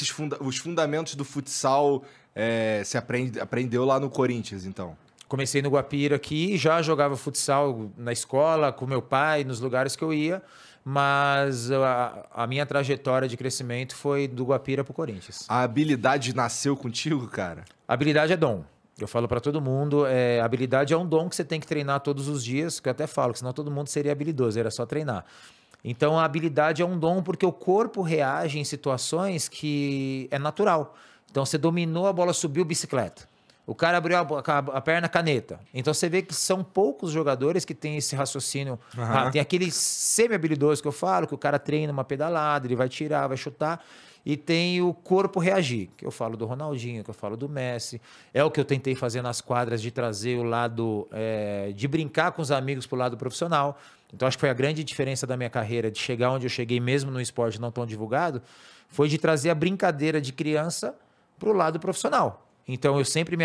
esses funda os fundamentos do futsal é, se aprende, aprendeu lá no Corinthians, então? Comecei no Guapira aqui, já jogava futsal na escola, com meu pai, nos lugares que eu ia, mas a, a minha trajetória de crescimento foi do Guapira para o Corinthians. A habilidade nasceu contigo, cara? A habilidade é dom. Eu falo para todo mundo, é, habilidade é um dom que você tem que treinar todos os dias, que eu até falo, que senão todo mundo seria habilidoso, era só treinar. Então a habilidade é um dom porque o corpo reage em situações que é natural. Então você dominou, a bola subiu, bicicleta. O cara abriu a, a, a perna, caneta. Então você vê que são poucos jogadores que têm esse raciocínio. Uhum. Ah, tem aquele semi-habilidoso que eu falo, que o cara treina uma pedalada, ele vai tirar, vai chutar. E tem o corpo reagir, que eu falo do Ronaldinho, que eu falo do Messi. É o que eu tentei fazer nas quadras de trazer o lado. É, de brincar com os amigos para o lado profissional. Então acho que foi a grande diferença da minha carreira de chegar onde eu cheguei mesmo no esporte não tão divulgado, foi de trazer a brincadeira de criança para o lado profissional. Então eu sempre me,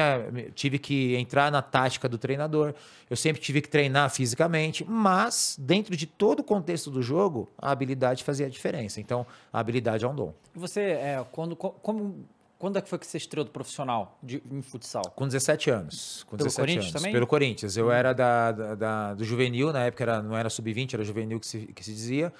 tive que entrar na tática do treinador, eu sempre tive que treinar fisicamente, mas dentro de todo o contexto do jogo, a habilidade fazia a diferença. Então a habilidade é um dom. Você é, quando como quando é que foi que você estreou do profissional de, em futsal? Com 17 anos. Com Pelo 17 Corinthians anos. também? Pelo Corinthians. Eu uhum. era da, da, da do juvenil, na época era, não era sub-20, era juvenil que se, que se dizia.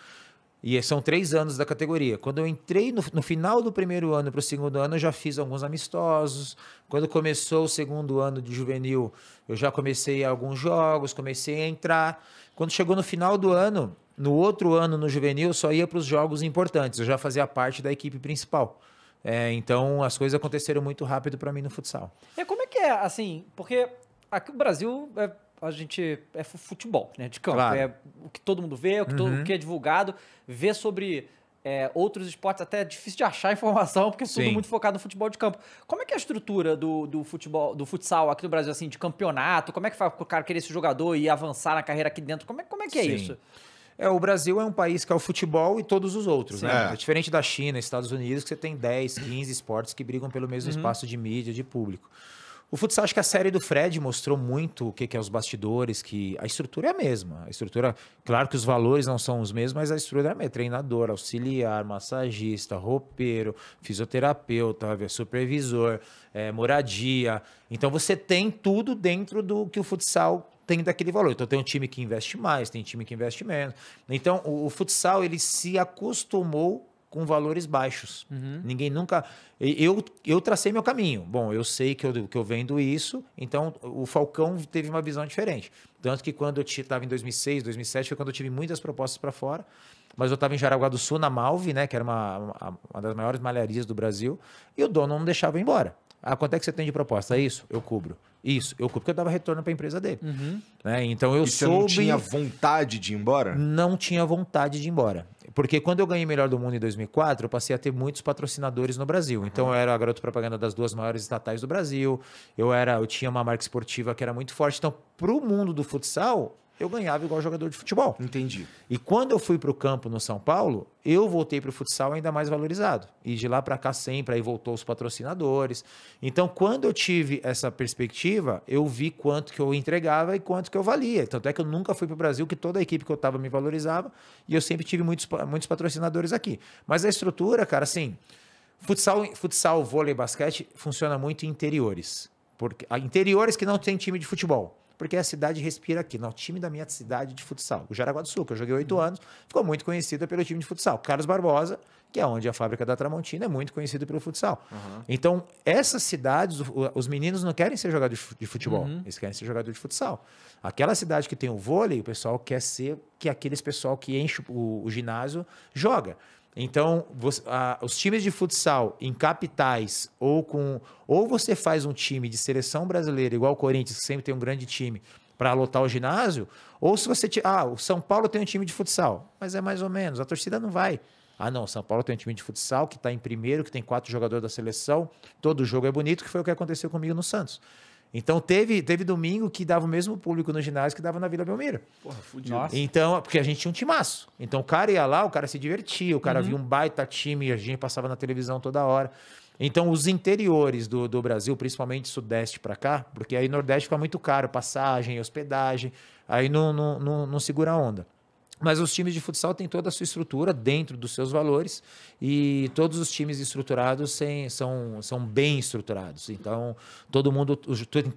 E são três anos da categoria. Quando eu entrei no, no final do primeiro ano para o segundo ano, eu já fiz alguns amistosos. Quando começou o segundo ano de juvenil, eu já comecei alguns jogos, comecei a entrar. Quando chegou no final do ano, no outro ano no juvenil, eu só ia para os jogos importantes. Eu já fazia parte da equipe principal. É, então as coisas aconteceram muito rápido para mim no futsal. É como é que é assim? Porque aqui no Brasil é, a gente é futebol, né? De campo claro. é o que todo mundo vê, o que, uhum. todo, o que é divulgado, vê sobre é, outros esportes até é difícil de achar informação porque é tudo Sim. muito focado no futebol de campo. Como é que é a estrutura do, do futebol, do futsal aqui no Brasil assim de campeonato? Como é que faz o cara querer ser jogador e avançar na carreira aqui dentro? Como é, como é que é Sim. isso? É, o Brasil é um país que é o futebol e todos os outros, né? Sim. né? É. Diferente da China, Estados Unidos, que você tem 10, 15 esportes que brigam pelo mesmo uhum. espaço de mídia, de público. O futsal, acho que a série do Fred mostrou muito o que, que é os bastidores, que a estrutura é a mesma. A estrutura, claro que os valores não são os mesmos, mas a estrutura é a mesma. Treinador, auxiliar, massagista, roupeiro, fisioterapeuta, supervisor, é, moradia. Então você tem tudo dentro do que o futsal tem daquele valor. Então tem um time que investe mais, tem time que investe menos. Então o, o futsal ele se acostumou com valores baixos. Uhum. Ninguém nunca. Eu, eu tracei meu caminho. Bom, eu sei que eu, que eu vendo isso, então o Falcão teve uma visão diferente. Tanto que quando eu estava em 2006, 2007, foi quando eu tive muitas propostas para fora. Mas eu estava em Jaraguá do Sul, na Malve, né, que era uma, uma, uma das maiores malharias do Brasil, e o dono não deixava eu ir embora. Ah, quanto é que você tem de proposta? É isso, eu cubro. Isso, eu cubro, porque eu dava retorno para a empresa dele. Uhum. Né? Então eu e soube... não tinha vontade de ir embora? Não tinha vontade de ir embora. Porque quando eu ganhei Melhor do Mundo em 2004, eu passei a ter muitos patrocinadores no Brasil. Então eu era a garota propaganda das duas maiores estatais do Brasil. Eu era, eu tinha uma marca esportiva que era muito forte. Então, para o mundo do futsal, eu ganhava igual jogador de futebol. Entendi. E quando eu fui para o campo no São Paulo, eu voltei para o futsal ainda mais valorizado. E de lá para cá sempre, aí voltou os patrocinadores. Então, quando eu tive essa perspectiva, eu vi quanto que eu entregava e quanto que eu valia. Tanto é que eu nunca fui para o Brasil, que toda a equipe que eu estava me valorizava. E eu sempre tive muitos, muitos patrocinadores aqui. Mas a estrutura, cara, assim... Futsal, futsal, vôlei, basquete funciona muito em interiores. Porque, ah, interiores que não tem time de futebol porque a cidade respira aqui. Não, o time da minha cidade de futsal, o Jaraguá do Sul, que eu joguei oito uhum. anos, ficou muito conhecida pelo time de futsal. Carlos Barbosa, que é onde a fábrica da Tramontina é muito conhecida pelo futsal. Uhum. Então, essas cidades, os meninos não querem ser jogadores de futebol, uhum. eles querem ser jogadores de futsal. Aquela cidade que tem o vôlei, o pessoal quer ser que é aqueles pessoal que enche o, o ginásio joga. Então, você, a, os times de futsal em capitais ou com ou você faz um time de seleção brasileira igual o Corinthians, que sempre tem um grande time para lotar o ginásio, ou se você ah, o São Paulo tem um time de futsal, mas é mais ou menos, a torcida não vai. Ah, não, São Paulo tem um time de futsal que está em primeiro, que tem quatro jogadores da seleção, todo jogo é bonito, que foi o que aconteceu comigo no Santos. Então teve, teve domingo que dava o mesmo público no ginásio que dava na Vila Belmiro. Porra, fudido. Nossa. Então, porque a gente tinha um timaço. Então o cara ia lá, o cara se divertia, o cara uhum. via um baita time, a gente passava na televisão toda hora. Então os interiores do, do Brasil, principalmente sudeste para cá, porque aí nordeste fica muito caro, passagem, hospedagem, aí não, não, não, não segura a onda. Mas os times de futsal têm toda a sua estrutura dentro dos seus valores e todos os times estruturados são, são bem estruturados. Então, todo mundo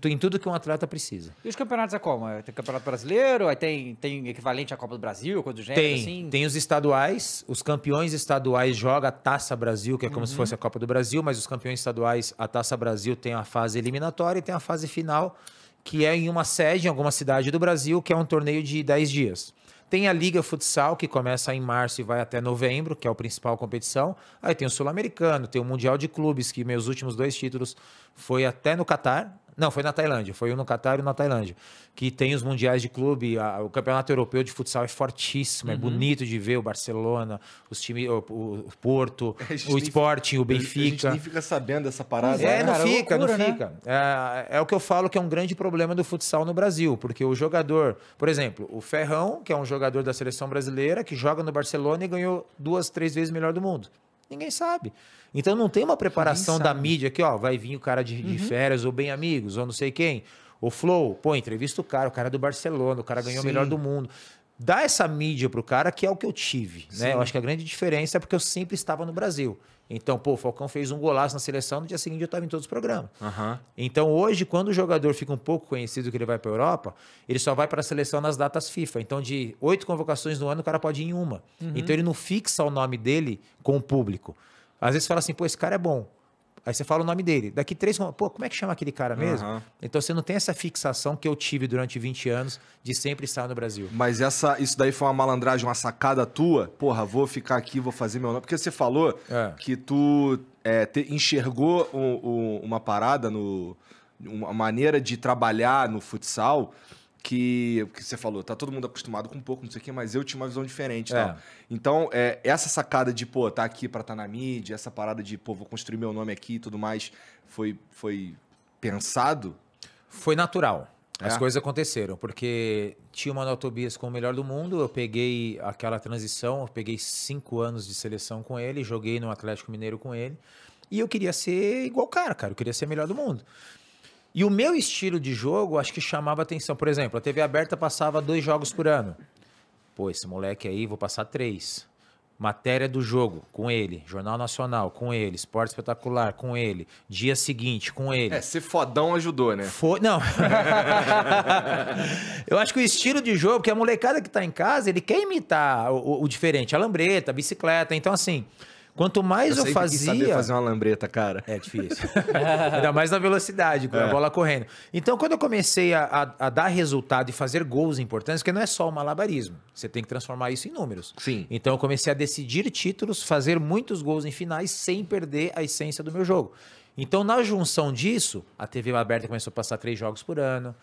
tem tudo que um atleta precisa. E os campeonatos é como? É, tem campeonato brasileiro, aí tem, tem equivalente à Copa do Brasil, coisa do gênero? Tem, assim? tem os estaduais, os campeões estaduais jogam a Taça Brasil, que é como uhum. se fosse a Copa do Brasil, mas os campeões estaduais, a Taça Brasil tem a fase eliminatória e tem a fase final, que é em uma sede, em alguma cidade do Brasil, que é um torneio de 10 dias. Tem a Liga Futsal, que começa em março e vai até novembro, que é a principal competição. Aí tem o Sul-Americano, tem o Mundial de Clubes, que meus últimos dois títulos foi até no Catar, não, foi na Tailândia. Foi um no Catar e um na Tailândia. Que tem os mundiais de clube. A, o campeonato europeu de futsal é fortíssimo. É uhum. É bonito de ver o Barcelona, os times, o, o Porto, o Sporting, fica, o Benfica. A gente fica sabendo dessa parada. É, né? não, cara, é fica, loucura, não né? fica, é, é, o que eu falo que é um grande problema do futsal no Brasil. Porque o jogador, por exemplo, o Ferrão, que é um jogador da seleção brasileira, que joga no Barcelona e ganhou duas, três vezes melhor do mundo. Ninguém sabe. Então não tem uma preparação da mídia que, ó, vai vir o cara de, de uhum. férias, ou bem amigos, ou não sei quem. O Flow, pô, entrevista o cara, o cara é do Barcelona, o cara ganhou Sim. o melhor do mundo dar essa mídia pro cara, que é o que eu tive. Sim. Né? Eu acho que a grande diferença é porque eu sempre estava no Brasil. Então, pô, o Falcão fez um golaço na seleção, no dia seguinte eu estava em todos os programas. Uhum. Então, hoje, quando o jogador fica um pouco conhecido que ele vai para Europa, ele só vai para a seleção nas datas FIFA. Então, de oito convocações no ano, o cara pode ir em uma. Uhum. Então, ele não fixa o nome dele com o público. Às vezes fala assim, pô, esse cara é bom. Aí você fala o nome dele. Daqui três. Pô, como é que chama aquele cara mesmo? Uhum. Então você não tem essa fixação que eu tive durante 20 anos de sempre estar no Brasil. Mas essa, isso daí foi uma malandragem, uma sacada tua? Porra, vou ficar aqui, vou fazer meu nome. Porque você falou é. que tu é, te, enxergou um, um, uma parada no. Uma maneira de trabalhar no futsal que, que você falou, tá todo mundo acostumado com um pouco, não sei o quê, mas eu tinha uma visão diferente. É. Então, é, essa sacada de, pô, tá aqui pra estar tá na mídia, essa parada de, pô, vou construir meu nome aqui e tudo mais, foi, foi pensado? Foi natural. As é. coisas aconteceram, porque tinha uma Tobias com o melhor do mundo, eu peguei aquela transição, eu peguei cinco anos de seleção com ele, joguei no Atlético Mineiro com ele, e eu queria ser igual cara, cara, eu queria ser melhor do mundo. E o meu estilo de jogo, acho que chamava atenção. Por exemplo, a TV aberta passava dois jogos por ano. Pô, esse moleque aí, vou passar três. Matéria do jogo, com ele. Jornal Nacional, com ele. Esporte Espetacular, com ele. Dia seguinte, com ele. É, ser fodão ajudou, né? não. Eu acho que o estilo de jogo, que a molecada que tá em casa, ele quer imitar o, o, o diferente. A lambreta, a bicicleta. Então, assim... Quanto mais eu, eu fazia. Saber fazer uma lambreta, cara. É difícil. Ainda mais na velocidade, com é. a bola correndo. Então, quando eu comecei a, a, a, dar resultado e fazer gols importantes, porque não é só o malabarismo, você tem que transformar isso em números. Sim. Então, eu comecei a decidir títulos, fazer muitos gols em finais sem perder a essência do meu jogo. Então, na junção disso, a TV aberta começou a passar três jogos por ano,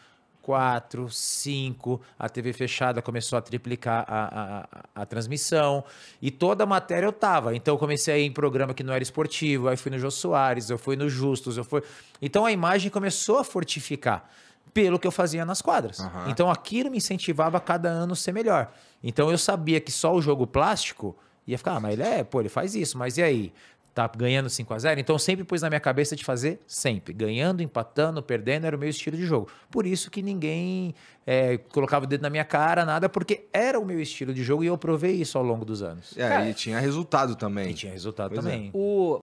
4, 5, a TV fechada começou a triplicar a, a, a, transmissão. E toda a matéria eu tava. Então eu comecei a ir em programa que não era esportivo, aí fui no Jô Soares, eu fui no Justus, eu fui. Então a imagem começou a fortificar pelo que eu fazia nas quadras. Uhum. Então aquilo me incentivava a cada ano ser melhor. Então eu sabia que só o jogo plástico ia ficar, ah, mas ele é, pô, ele faz isso, mas e aí? tá ganhando 5 a 0 então sempre pus na minha cabeça de fazer sempre, ganhando, empatando, perdendo, era o meu estilo de jogo. Por isso que ninguém é, colocava o dedo na minha cara, nada, porque era o meu estilo de jogo e eu provei isso ao longo dos anos. É, Cara, e tinha resultado também. E tinha resultado pois é. também. É. O,